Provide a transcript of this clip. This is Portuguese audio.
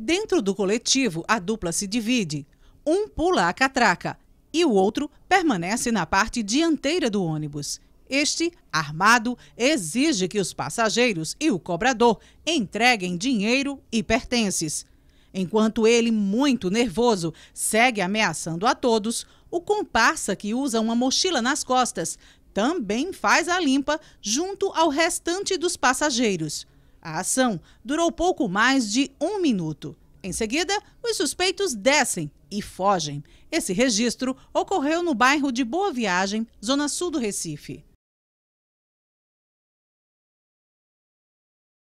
Dentro do coletivo, a dupla se divide. Um pula a catraca e o outro permanece na parte dianteira do ônibus. Este, armado, exige que os passageiros e o cobrador entreguem dinheiro e pertences. Enquanto ele, muito nervoso, segue ameaçando a todos, o comparsa que usa uma mochila nas costas também faz a limpa junto ao restante dos passageiros. A ação durou pouco mais de um minuto. Em seguida, os suspeitos descem e fogem. Esse registro ocorreu no bairro de Boa Viagem, zona sul do Recife.